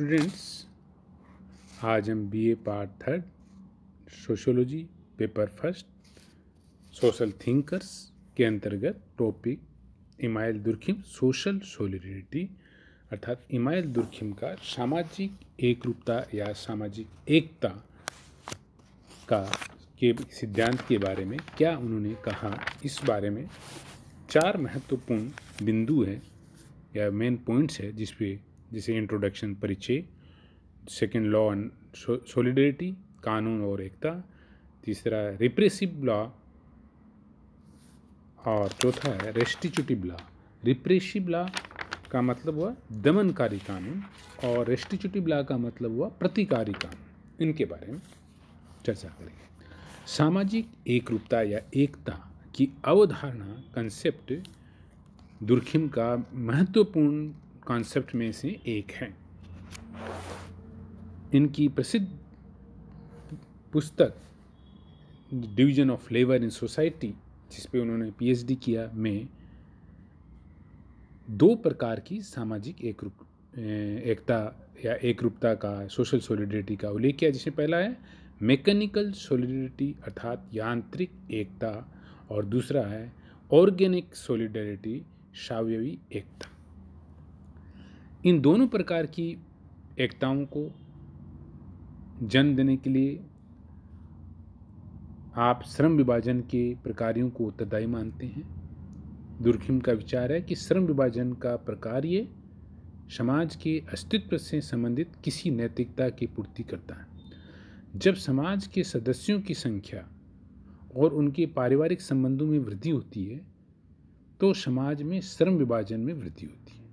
students आज हम BA part third sociology paper first social thinkers के अंतर्गत topic Emile Durkheim social solidity अर्थात इमाइल दुर्खिम का सामाजिक एकरूपता या सामाजिक एकता का के सिद्धांत के बारे में क्या उन्होंने कहा इस बारे में चार महत्वपूर्ण बिंदु हैं या मेन पॉइंट्स है जिसपे जिसे इंट्रोडक्शन परिचय सेकेंड लॉ एंड सोलिडरिटी कानून और एकता तीसरा रिप्रेसिव लॉ और चौथा है रेस्टिट्यूटिव लॉ रिप्रेसिव लॉ का मतलब हुआ दमनकारी कानून और रेस्टिट्यूटिव लॉ का मतलब हुआ प्रतिकारी कानून इनके बारे में चर्चा करेंगे सामाजिक एकरूपता या एकता की अवधारणा कंसेप्ट दुर्खिम का महत्वपूर्ण कॉन्सेप्ट में से एक है इनकी प्रसिद्ध पुस्तक division of labour in society जिस पे उन्होंने पीएचडी किया में दो प्रकार की सामाजिक एक रूप एकता या एक रूपता का सोशल सोलिडरिटी का उल्लेख किया जिसमें पहला है मैकेनिकल सोलिडिटी अर्थात यांत्रिक एकता और दूसरा है ऑर्गेनिक सोलिडरिटी शावयवी एकता इन दोनों प्रकार की एकताओं को जन्म देने के लिए आप श्रम विभाजन के प्रकारियों को उत्तरदायी मानते हैं दुर्खिम का विचार है कि श्रम विभाजन का प्रकार्य समाज के अस्तित्व से संबंधित किसी नैतिकता की पूर्ति करता है जब समाज के सदस्यों की संख्या और उनके पारिवारिक संबंधों में वृद्धि होती है तो समाज में श्रम विभाजन में वृद्धि होती है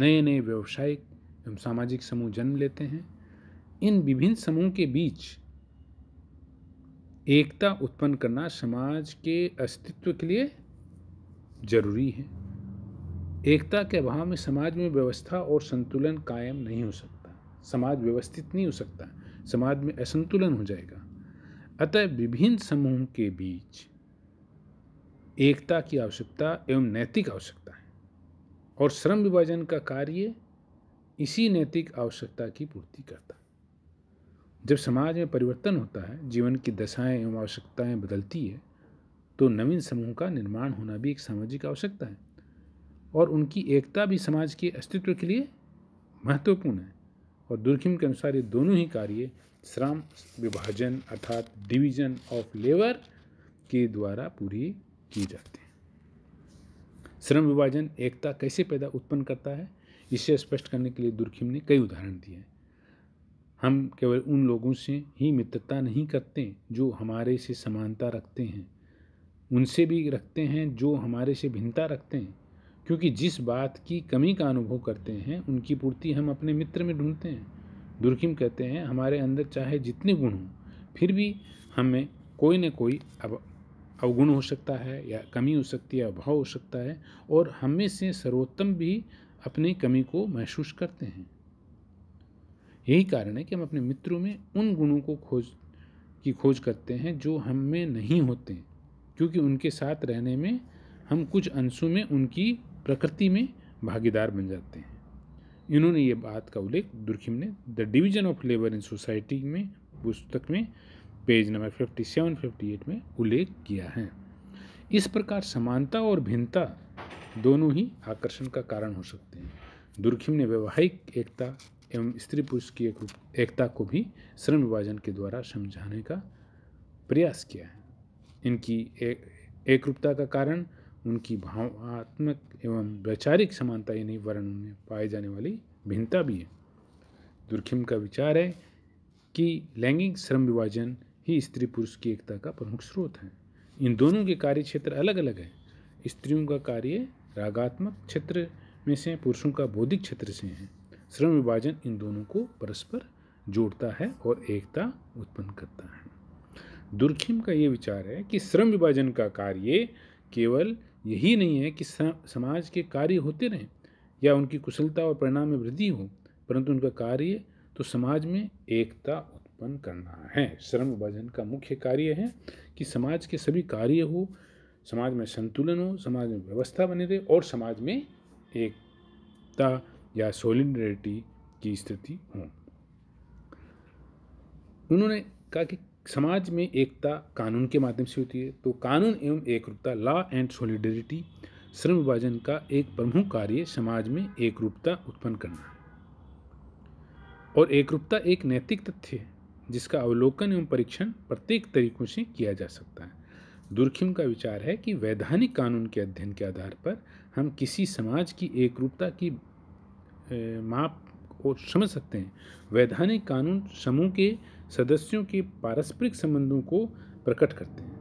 नए नए व्यवसायिक एवं सामाजिक समूह जन्म लेते हैं इन विभिन्न समूह के बीच एकता उत्पन्न करना समाज के अस्तित्व के लिए जरूरी है एकता के अभाव में समाज में व्यवस्था और संतुलन कायम नहीं हो सकता समाज व्यवस्थित नहीं हो सकता समाज में असंतुलन हो जाएगा अतः विभिन्न समूह के बीच एकता की आवश्यकता एवं नैतिक आवश्यकता और श्रम विभाजन का कार्य इसी नैतिक आवश्यकता की पूर्ति करता जब समाज में परिवर्तन होता है जीवन की दशाएं एवं आवश्यकताएं बदलती है तो नवीन समूह का निर्माण होना भी एक सामाजिक आवश्यकता है और उनकी एकता भी समाज के अस्तित्व के लिए महत्वपूर्ण है और दुर्खिम के अनुसार ये दोनों ही कार्य श्रम विभाजन अर्थात डिवीजन ऑफ लेबर के द्वारा पूरी की जाती है श्रम विभाजन एकता कैसे पैदा उत्पन्न करता है इसे स्पष्ट करने के लिए दुर्खिम ने कई उदाहरण दिए हम केवल उन लोगों से ही मित्रता नहीं करते जो हमारे से समानता रखते हैं उनसे भी रखते हैं जो हमारे से भिन्नता रखते हैं क्योंकि जिस बात की कमी का अनुभव करते हैं उनकी पूर्ति हम अपने मित्र में ढूंढते हैं दुर्खिम कहते हैं हमारे अंदर चाहे जितने गुण हों फिर भी हमें कोई न कोई अब अवगुण हो सकता है या कमी हो सकती है अभाव हो सकता है और हम में से सर्वोत्तम भी अपनी कमी को महसूस करते हैं यही कारण है कि हम अपने मित्रों में उन गुणों को खोज की खोज करते हैं जो हम में नहीं होते क्योंकि उनके साथ रहने में हम कुछ अंशों में उनकी प्रकृति में भागीदार बन जाते हैं इन्होंने ये बात का उल्लेख दुर्खिम ने the division of labour in society में पुस्तक में पेज नंबर 57, 58 में उल्लेख किया है इस प्रकार समानता और भिन्नता दोनों ही आकर्षण का कारण हो सकते हैं दुर्खिम ने वैवाहिक एकता एवं स्त्री पुरुष की एक, एकता को भी श्रम विभाजन के द्वारा समझाने का प्रयास किया है इनकी एक एकरूपता का कारण उनकी भावात्मक एवं वैचारिक समानता यानी वर्ण में पाए जाने वाली भिन्नता भी है दुर्खिम का विचार है कि लैंगिक श्रम विभाजन ही स्त्री पुरुष की एकता का प्रमुख स्रोत है इन दोनों के कार्य क्षेत्र अलग अलग हैं स्त्रियों का कार्य रागात्मक क्षेत्र में से पुरुषों का बौद्धिक क्षेत्र से है श्रम विभाजन इन दोनों को परस्पर जोड़ता है और एकता उत्पन्न करता है दुर्खिम का ये विचार है कि श्रम विभाजन का कार्य केवल यही नहीं है कि समाज के कार्य होते रहें या उनकी कुशलता और परिणाम में वृद्धि हो परंतु उनका कार्य तो समाज में एकता उत्पन्न करना है श्रम भजन का मुख्य कार्य है कि समाज के सभी कार्य हो समाज में संतुलन हो समाज में व्यवस्था बनी रहे और समाज में एकता या सोलिडरिटी की स्थिति हो उन्होंने कहा कि समाज में एकता कानून के माध्यम से होती है तो कानून एवं एकरूपता लॉ एंड सोलिडरिटी श्रम विभाजन का एक प्रमुख कार्य समाज में एकरूपता उत्पन्न करना और एकरूपता एक नैतिक तथ्य है जिसका अवलोकन एवं परीक्षण प्रत्येक तरीकों से किया जा सकता है दुर्खिम का विचार है कि वैधानिक कानून के अध्ययन के आधार पर हम किसी समाज की एक रूपता की माप को समझ सकते हैं वैधानिक कानून समूह के सदस्यों के पारस्परिक संबंधों को प्रकट करते हैं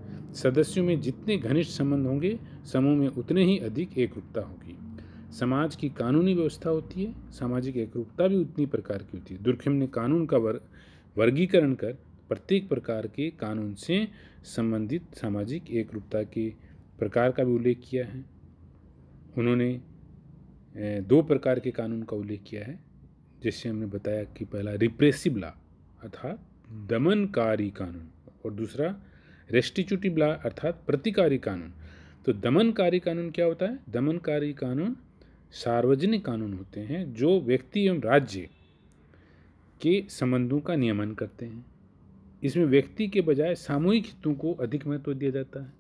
सदस्यों में जितने घनिष्ठ संबंध होंगे समूह में उतने ही अधिक एकरूपता होगी समाज की कानूनी व्यवस्था होती है सामाजिक एकरूपता भी उतनी प्रकार की होती है दुर्खिम ने कानून का वर्ग वर्गीकरण कर प्रत्येक प्रकार के कानून से संबंधित सामाजिक एकरूपता के प्रकार का भी उल्लेख किया है उन्होंने दो प्रकार के कानून का उल्लेख किया है जैसे हमने बताया कि पहला रिप्रेसिव लॉ अर्थात दमनकारी कानून और दूसरा रेस्टिट्यूटिव लॉ अर्थात प्रतिकारी कानून तो दमनकारी कानून क्या होता है दमनकारी कानून सार्वजनिक कानून होते हैं जो व्यक्ति एवं राज्य के संबंधों का नियमन करते हैं इसमें व्यक्ति के बजाय सामूहिक हितों को अधिक महत्व दिया जाता है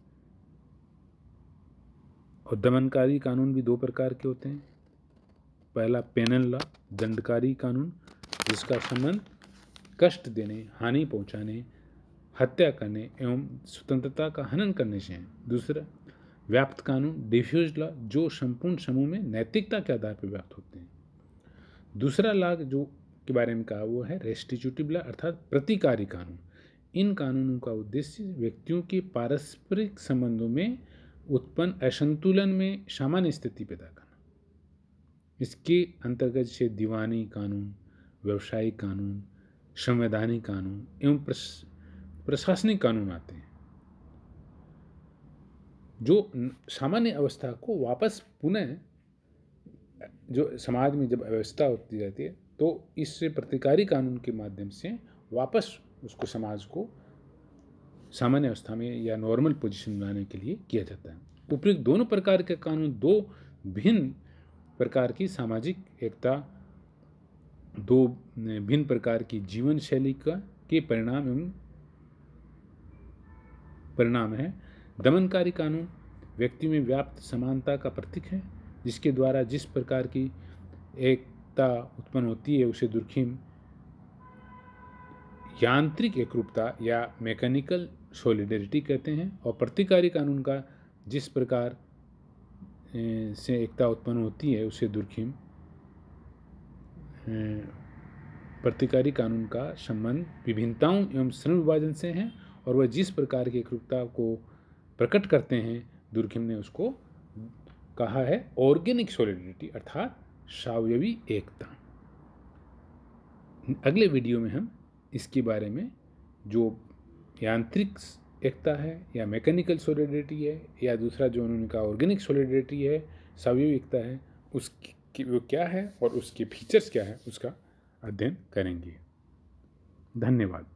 और दमनकारी कानून भी दो प्रकार के होते हैं पहला पेनल लॉ दंडकारी कानून जिसका संबंध कष्ट देने हानि पहुंचाने हत्या करने एवं स्वतंत्रता का हनन करने से है दूसरा व्याप्त कानून डिफ्यूज लॉ जो संपूर्ण समूह में नैतिकता के आधार पर व्याप्त होते हैं दूसरा लाग जो के बारे में कहा वो है रेस्टिट्यूटिबला अर्थात प्रतिकारी कानून इन कानूनों का उद्देश्य व्यक्तियों के पारस्परिक संबंधों में उत्पन्न असंतुलन में सामान्य स्थिति पैदा करना इसके अंतर्गत से दीवानी कानून व्यवसायिक कानून संवैधानिक कानून एवं प्रशासनिक कानून आते हैं जो सामान्य अवस्था को वापस पुनः जो समाज में जब अव्यवस्था होती जाती है तो इस प्रतिकारी कानून के माध्यम से वापस उसको समाज को सामान्य अवस्था में या नॉर्मल पोजीशन लाने के लिए किया जाता है उपयुक्त दोनों प्रकार के कानून दो भिन्न प्रकार की सामाजिक एकता दो भिन्न प्रकार की जीवन शैली का के परिणाम एवं परिणाम है दमनकारी कानून व्यक्ति में व्याप्त समानता का प्रतीक है जिसके द्वारा जिस प्रकार की एक एकरूपता उत्पन्न होती है उसे दुर्खिम यांत्रिक एकरूपता या मैकेनिकल सोलिडरिटी कहते हैं और प्रतिकारी कानून का जिस प्रकार से एकता उत्पन्न होती है उसे दुर्खिम प्रतिकारी कानून का संबंध विभिन्नताओं एवं श्रम विभाजन से है और वह जिस प्रकार की एकरूपता को प्रकट करते हैं दुर्खिम ने उसको कहा है ऑर्गेनिक सोलिडिटी अर्थात शावयवी एकता अगले वीडियो में हम इसके बारे में जो यांत्रिक एकता है या मैकेनिकल सॉलिडिटी है या दूसरा जो उन्होंने कहा ऑर्गेनिक सोलिडिटी है सावयव एकता है उसकी वो क्या है और उसके फीचर्स क्या है उसका अध्ययन करेंगे धन्यवाद